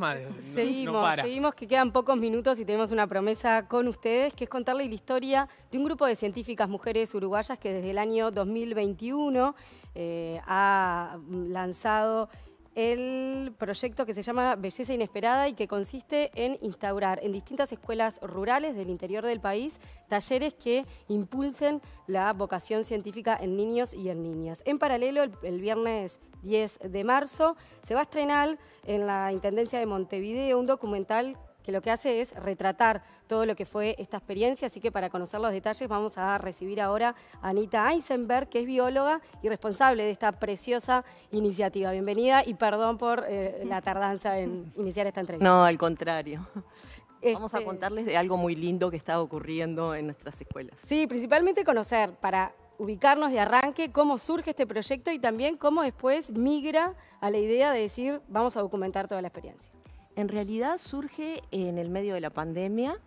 seguimos, seguimos que quedan pocos minutos y tenemos una promesa con ustedes, que es contarles la historia de un grupo de científicas mujeres uruguayas que desde el año 2021 eh, ha lanzado el proyecto que se llama Belleza Inesperada y que consiste en instaurar en distintas escuelas rurales del interior del país talleres que impulsen la vocación científica en niños y en niñas. En paralelo, el, viernes 10 de marzo se va a estrenar en la Intendencia de Montevideo un documental que lo que hace es retratar todo lo que fue esta experiencia, así que para conocer los detalles vamos a recibir ahora a Anita Eisenberg, que es bióloga y responsable de esta preciosa iniciativa. Bienvenida y perdón por eh, la tardanza en iniciar esta entrevista. No, al contrario. Este vamos a contarles de algo muy lindo que está ocurriendo en nuestras escuelas. Sí, principalmente conocer para ubicarnos de arranque, cómo surge este proyecto y también cómo después migra a la idea de decir, vamos a documentar toda la experiencia en realidad surge en el medio de la pandemia,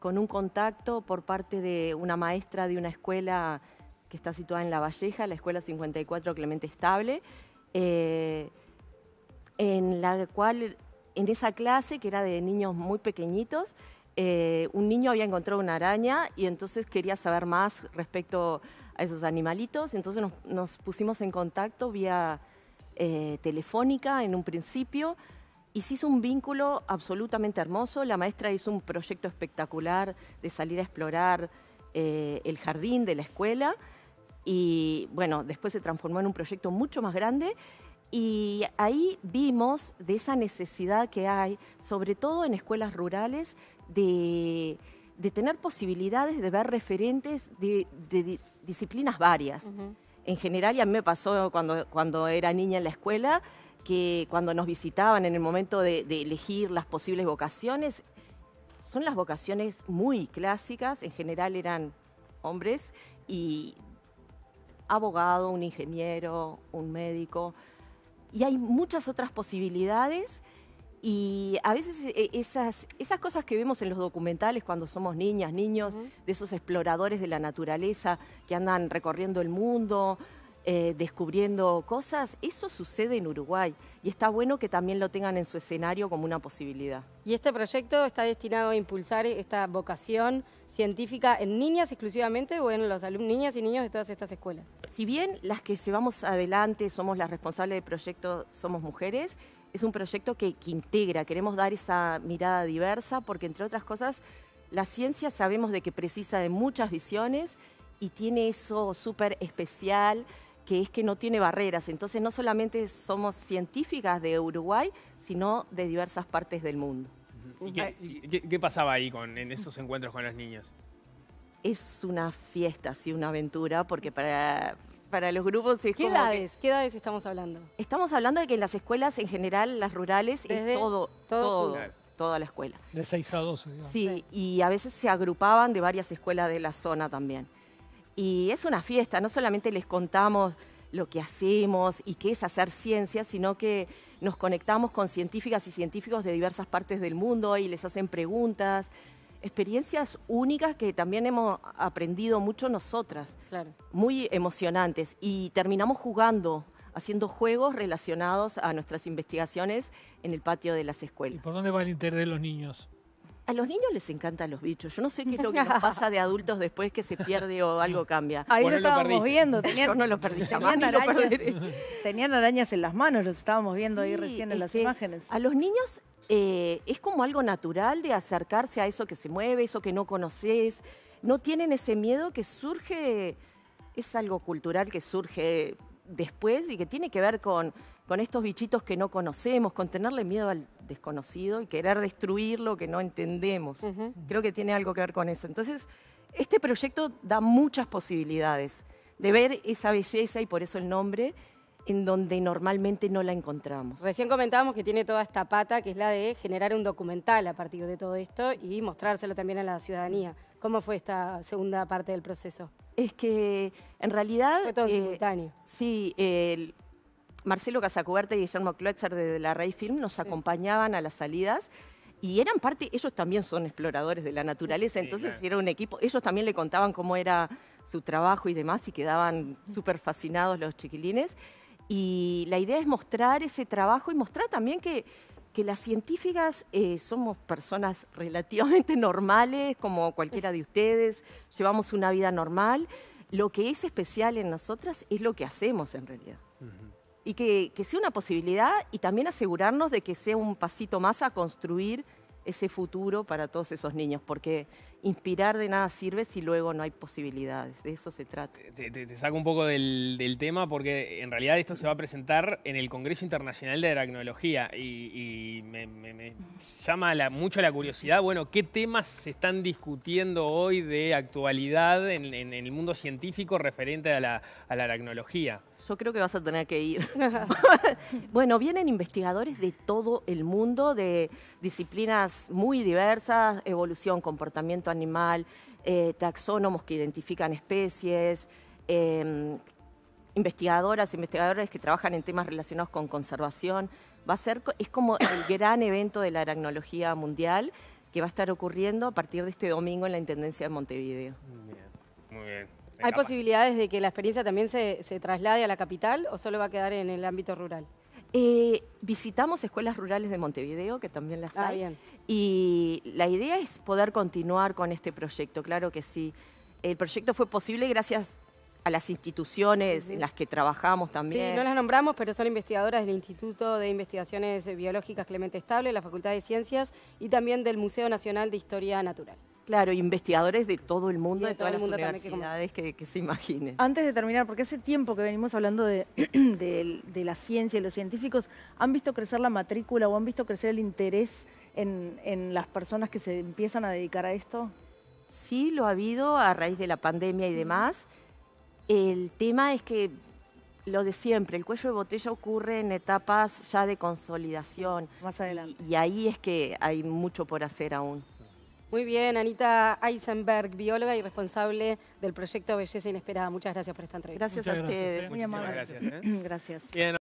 con un contacto por parte de una maestra de una escuela que está situada en La Valleja, la Escuela 54 Clemente Estable, eh, en la cual, en esa clase que era de niños muy pequeñitos, eh, un niño había encontrado una araña y entonces quería saber más respecto a esos animalitos. Entonces nos, pusimos en contacto vía eh, telefónica en un principio y se hizo un vínculo absolutamente hermoso. La maestra hizo un proyecto espectacular de salir a explorar eh, el jardín de la escuela y bueno, después se transformó en un proyecto mucho más grande y ahí vimos de esa necesidad que hay, sobre todo en escuelas rurales, de, tener posibilidades de ver referentes de, disciplinas varias. En general, ya me pasó cuando, cuando era niña en la escuela, que cuando nos visitaban en el momento de, elegir las posibles vocaciones, son las vocaciones muy clásicas, en general eran hombres y abogado, un ingeniero, un médico, y hay muchas otras posibilidades y a veces eh, esas, esas cosas que vemos en los documentales cuando somos niñas, niños, de esos exploradores de la naturaleza que andan recorriendo el mundo, eh, descubriendo cosas, eso sucede en Uruguay y está bueno que también lo tengan en su escenario como una posibilidad. Y este proyecto está destinado a impulsar esta vocación científica en niñas exclusivamente o en los niñas y niños de todas estas escuelas. Si bien las que llevamos adelante somos las responsables del proyecto Somos Mujeres, es un proyecto que, que integra, queremos dar esa mirada diversa porque entre otras cosas la ciencia sabemos de que precisa de muchas visiones y tiene eso súper especial que es que no tiene barreras. Entonces no solamente somos científicas de Uruguay, sino de diversas partes del mundo. ¿Y qué, pasaba ahí con, en esos encuentros con los niños? Es una fiesta, sí, una aventura, porque para, para los grupos es ¿Qué edades? Que... ¿Qué edades estamos hablando? Estamos hablando de que en las escuelas en general, las rurales, es todo, todo, toda la escuela. De 6 a 12. sí, y a veces se agrupaban de varias escuelas de la zona también. Y es una fiesta, no solamente les contamos lo que hacemos y qué es hacer ciencia, sino que nos conectamos con científicas y científicos de diversas partes del mundo y les hacen preguntas, experiencias únicas que también hemos aprendido mucho nosotras, muy emocionantes y terminamos jugando haciendo juegos relacionados a nuestras investigaciones en el patio de las escuelas. ¿Por dónde va el interés de los niños? A los niños les encantan los bichos. Yo no sé qué es lo que pasa de adultos después que se pierde o algo cambia. Ahí lo estábamos viendo. no lo perdí tenían Arañas, en las manos, los estábamos viendo ahí recién en las imágenes. A los niños eh, es como algo natural de acercarse a eso que se mueve, eso que no conoces. No tienen ese miedo que surge, es algo cultural que surge después y que tiene que ver con, con estos bichitos que no conocemos, con tenerle miedo al desconocido y querer destruir lo que no entendemos. Creo que tiene algo que ver con eso. Entonces, este proyecto da muchas posibilidades de ver esa belleza y por eso el nombre en donde normalmente no la encontramos. Recién comentábamos que tiene toda esta pata, que es la de generar un documental a partir de todo esto y mostrárselo también a la ciudadanía. ¿Cómo fue esta segunda parte del proceso? Es que en realidad... Fue todo eh, simultáneo. Sí, Marcelo Casacuberta y Guillermo Kloetzer de la Rey Film nos acompañaban a las salidas y eran parte, ellos también son exploradores de la naturaleza, entonces era un equipo, ellos también le contaban cómo era su trabajo y demás y quedaban súper fascinados los chiquilines. Y la idea es mostrar ese trabajo y mostrar también que, que las científicas eh, somos personas relativamente normales, como cualquiera de ustedes, llevamos una vida normal. Lo que es especial en nosotras es lo que hacemos en realidad y que, sea una posibilidad y también asegurarnos de que sea un pasito más a construir ese futuro para todos esos niños, porque inspirar de nada sirve si luego no hay posibilidades. De eso se trata. Te, saco un poco del, tema porque en realidad esto se va a presentar en el Congreso Internacional de Aracnología y, me, llama mucho la curiosidad, bueno, ¿qué temas se están discutiendo hoy de actualidad en, el mundo científico referente a la, a la aracnología? Yo creo que vas a tener que ir. bueno, vienen investigadores de todo el mundo, de disciplinas muy diversas, evolución, comportamiento animal, eh, taxónomos que identifican especies, investigadoras em, investigadoras, investigadores que trabajan en temas relacionados con conservación. Va a ser, es como el gran evento de la aracnología mundial que va a estar ocurriendo a partir de este domingo en la Intendencia de Montevideo. ¿Hay posibilidades de que la experiencia también se, se traslade a la capital o solo va a quedar en el ámbito rural? Eh, visitamos escuelas rurales de Montevideo, que también las ah, hay. Y la idea es poder continuar con este proyecto, claro que sí. El proyecto fue posible gracias a las instituciones en las que trabajamos también. Sí, no las nombramos, pero son investigadoras del Instituto de Investigaciones Biológicas Clemente Estable, de la Facultad de Ciencias y también del Museo Nacional de Historia Natural. Claro, investigadores de todo el mundo, de, todas las universidades que, se imaginen. Antes de terminar, porque hace tiempo que venimos hablando de, la ciencia y los científicos, ¿han visto crecer la matrícula o han visto crecer el interés en, las personas que se empiezan a dedicar a esto? Sí, lo ha habido a raíz de la pandemia y demás. El tema es que lo de siempre, el cuello de botella ocurre en etapas ya de consolidación. Más adelante. y ahí es que hay mucho por hacer aún. Muy bien, Anita Eisenberg, bióloga y responsable del proyecto Belleza Inesperada. Muchas gracias por esta entrevista. Gracias a ustedes. ¿eh? Muy amable. Gracias. ¿eh?